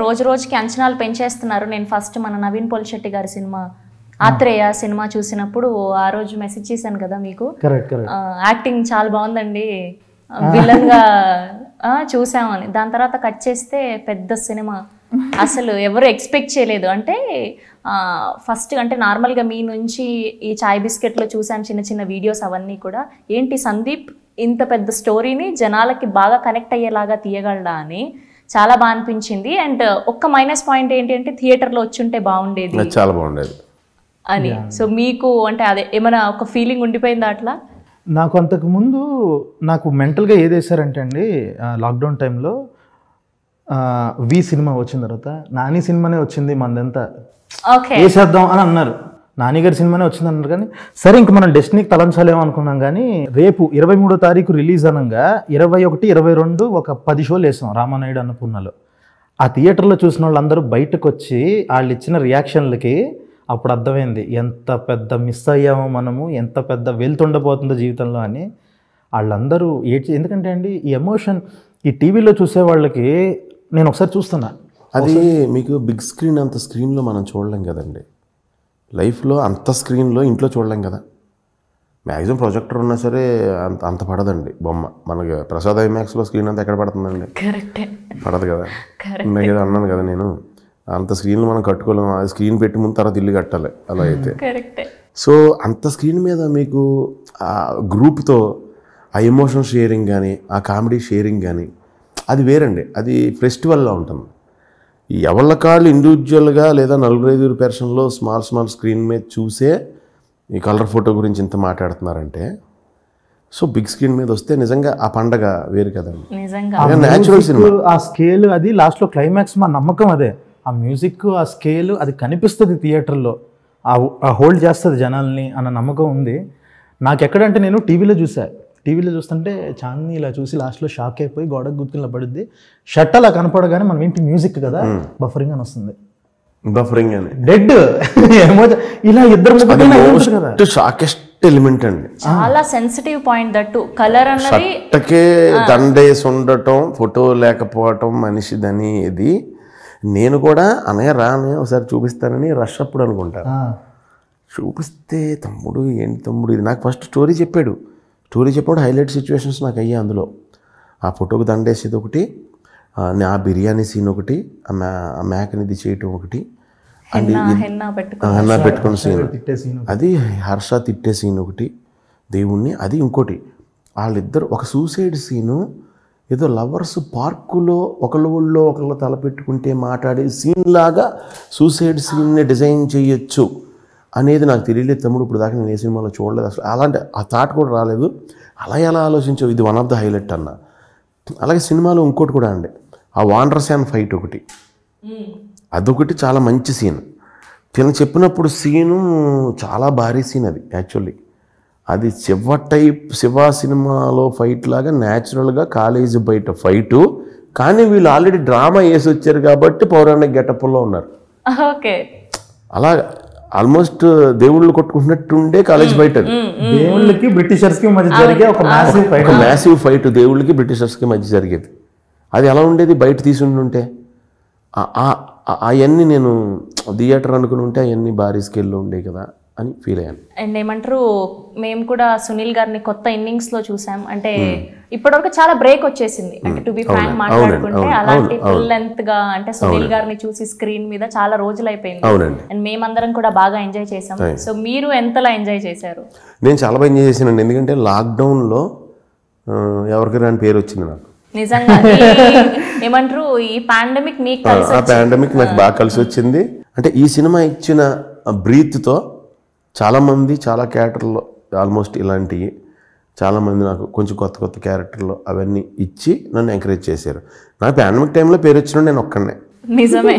రోజు రోజుకి అంచనాలు పెంచేస్తున్నారు నేను ఫస్ట్ మన నవీన్ పోల్శెట్టి గారి సినిమా ఆత్రేయ సినిమా చూసినప్పుడు ఆ రోజు మెసేజ్ చేశాను కదా మీకు యాక్టింగ్ చాలా బాగుందండి విలన్ గా చూసామని దాని తర్వాత కట్ చేస్తే పెద్ద సినిమా అసలు ఎవరు ఎక్స్పెక్ట్ చేయలేదు అంటే ఫస్ట్ అంటే నార్మల్గా మీ నుంచి ఈ చాయ్ బిస్కెట్లో చూసాను చిన్న చిన్న వీడియోస్ అవన్నీ కూడా ఏంటి సందీప్ ఇంత పెద్ద స్టోరీని జనాలకి బాగా కనెక్ట్ అయ్యేలాగా తీయగలడా అని చాలా బాగా అనిపించింది అండ్ ఒక్క మైనస్ పాయింట్ ఏంటి అంటే థియేటర్లో వచ్చింటే బాగుండేది చాలా బాగుండేది అని సో మీకు అంటే అదే ఏమైనా ఒక ఫీలింగ్ ఉండిపోయిందా అట్లా నాకు అంతకు ముందు నాకు మెంటల్గా ఏది వేసారంటే అండి లాక్డౌన్ టైంలో వి సినిమా వచ్చిన తర్వాత నాని సినిమానే వచ్చింది మందంతా వేసేద్దాం అని అన్నారు నానిగారి సినిమానే వచ్చిందన్నారు కానీ సరే ఇంక మనం డెస్టినీకి తలంచాలేమనుకున్నాం అనుకున్నాం కానీ రేపు ఇరవై మూడో తారీఖు రిలీజ్ అనగా ఇరవై ఒకటి ఇరవై రెండు ఒక పది షోలు వేసాం రామానాయుడు అన్నపూర్ణలో ఆ థియేటర్లో చూసిన వాళ్ళందరూ బయటకు వచ్చి వాళ్ళు ఇచ్చిన రియాక్షన్లకి అప్పుడు అర్థమైంది ఎంత పెద్ద మిస్ అయ్యామో మనము ఎంత పెద్ద వెళ్తుండబోతుందో జీవితంలో అని వాళ్ళందరూ ఏడ్చి ఎందుకంటే అండి ఈ ఎమోషన్ ఈ టీవీలో చూసే వాళ్ళకి నేను ఒకసారి చూస్తున్నా అది మీకు బిగ్ స్క్రీన్ అంత స్క్రీన్లో మనం చూడలేం కదండి లైఫ్లో అంత స్క్రీన్లో ఇంట్లో చూడలేం కదా మ్యాక్సిమం ప్రొజెక్టర్ ఉన్నా సరే అంత అంత పడదండి బొమ్మ మనకి ప్రసాద్ ఐమాక్స్లో స్క్రీన్ అంతా ఎక్కడ పడుతుందండి పడదు కదా నేను అన్నాను కదా నేను అంత స్క్రీన్లు మనం కట్టుకోలేము అది స్క్రీన్ పెట్టి ముందు తర్వాత ఇల్లు కట్టాలి అలా అయితే సో అంత స్క్రీన్ మీద మీకు ఆ గ్రూప్తో ఆ ఎమోషన్ షేరింగ్ కానీ ఆ కామెడీ షేరింగ్ కానీ అది వేరండి అది ఫెస్టివల్లో ఉంటుంది ఎవళ్ళ కాళ్ళు ఇండివిజువల్గా లేదా నలుగురు ఐదుగురు పెర్సన్లో స్మాల్ స్మాల్ స్క్రీన్ మీద చూసే ఈ కలర్ ఫోటో గురించి ఇంత మాట్లాడుతున్నారంటే సో బిగ్ స్క్రీన్ మీద వస్తే నిజంగా ఆ పండగ వేరు కదండి ఆ స్కేల్ అది లాస్ట్లో క్లైమాక్స్ మా నమ్మకం అదే ఆ మ్యూజిక్ ఆ స్కేల్ అది కనిపిస్తుంది థియేటర్లో ఆ హోల్డ్ చేస్తుంది జనాల్ని అన్న నమ్మకం ఉంది నాకు ఎక్కడంటే నేను టీవీలో చూసా టీవీలో చూస్తుంటే చాందిని ఇలా చూసి లాస్ట్లో షాక్ అయిపోయి గోడకు గుర్తుని పడుద్ది షట్ అలా కనపడగానే మనం ఇంటి మ్యూజిక్ కదా బఫరింగ్ అని వస్తుంది బఫరింగ్ అని డెడ్ ఇలా ఇద్దరు షాకెస్ట్ ఎలిమెంట్ అండి చాలా సెన్సిటివ్ పాయింట్ దట్టు కలర్ అన్నది దండేసి ఉండటం ఫోటో లేకపోవటం మనిషిదని ఇది నేను కూడా అనగా రానే ఒకసారి చూపిస్తానని రష్ అప్పుడు అనుకుంటాను చూపిస్తే తమ్ముడు ఏంటి తమ్ముడు ఇది నాకు ఫస్ట్ స్టోరీ చెప్పాడు స్టోరీ చెప్పాడు హైలైట్ సిచ్యువేషన్స్ నాకు అయ్యాయి అందులో ఆ ఫోటోకి దండేసేది ఒకటి ఆ బిర్యానీ సీన్ ఒకటి ఆ మేకని ఇది చేయటం ఒకటి అండ్ అన్న పెట్టుకున్న సీన్ అది హర్ష తిట్టే సీన్ ఒకటి దేవుణ్ణి అది ఇంకోటి వాళ్ళిద్దరు ఒక సూసైడ్ సీను ఏదో లవర్స్ పార్కులో ఒకళ్ళ ఊళ్ళో ఒకళ్ళు తలపెట్టుకుంటే మాట్లాడే సీన్ లాగా సూసైడ్ సీన్ని డిజైన్ చేయొచ్చు అనేది నాకు తెలియలేదు తమ్ముడు ఇప్పుడు దాకా నేను ఏ సినిమాలో చూడలేదు అసలు అలాంటి ఆ థాట్ కూడా రాలేదు అలా ఎలా ఆలోచించావు ఇది వన్ ఆఫ్ ద హైలైట్ అన్న అలాగే సినిమాలో ఇంకోటి కూడా అండి ఆ వాండ్రసాన్ ఫైట్ ఒకటి అదొకటి చాలా మంచి సీన్ తిన చెప్పినప్పుడు సీను చాలా భారీ సీన్ అది యాక్చువల్లీ అది శివ టైప్ శివ సినిమాలో ఫైట్ లాగా న్యాచురల్గా కాలేజ్ బయట ఫైటు కానీ వీళ్ళు ఆల్రెడీ డ్రామా వేసి వచ్చారు కాబట్టి పౌరాణిక గెటప్లో ఉన్నారు ఓకే అలాగా ఆల్మోస్ట్ దేవుళ్ళు కొట్టుకుంటున్నట్టుండే కాలేజ్ బయట దేవుళ్ళకి బ్రిటిషర్స్ కి మధ్య జరిగే ఒక మ్యాసివ్ ఫైట్ మ్యాసివ్ ఫైట్ దేవుళ్ళకి బ్రిటిషర్స్ కి మధ్య జరిగేది అది ఎలా ఉండేది బయట తీసి ఉండుంటే అవన్నీ నేను థియేటర్ అనుకుని ఉంటే అవన్నీ భారీ స్కేల్లో ఉండేవి కదా అని ఫీల్ అయ్యాను అండ్ ఏమంటారు మేము కూడా సునీల్ గారిని కొత్త ఇన్నింగ్స్ లో చూసాం అంటే hmm. ఇప్పటివరకు చాలా బ్రేక్ వచ్చేసింది hmm. అంటే టు బి ఫ్రాంక్ మాట్లాడుకుంటే అలాంటి ఫుల్ లెంత్ గా అంటే సునీల్ గారిని చూసి స్క్రీన్ మీద చాలా రోజులు అయిపోయింది అండ్ మేమందరం కూడా బాగా ఎంజాయ్ చేసాం సో మీరు ఎంతలా ఎంజాయ్ చేశారు నేను చాలా ఎంజాయ్ చేశానండి ఎందుకంటే లాక్డౌన్ లో ఎవరికి పేరు వచ్చింది నాకు నిజంగా ఏమంటారు ఈ పాండమిక్ నీకు ఆ పాండమిక్ నాకు బాగా కలిసి వచ్చింది అంటే ఈ సినిమా ఇచ్చిన బ్రీత్తో చాలామంది చాలా క్యారెక్టర్లు ఆల్మోస్ట్ ఇలాంటివి చాలామంది నాకు కొంచెం కొత్త కొత్త క్యారెక్టర్లు అవన్నీ ఇచ్చి నన్ను ఎంకరేజ్ చేశారు నా పాండమిక్ టైంలో పేరు వచ్చిన నేను ఒక్కనే నిజమే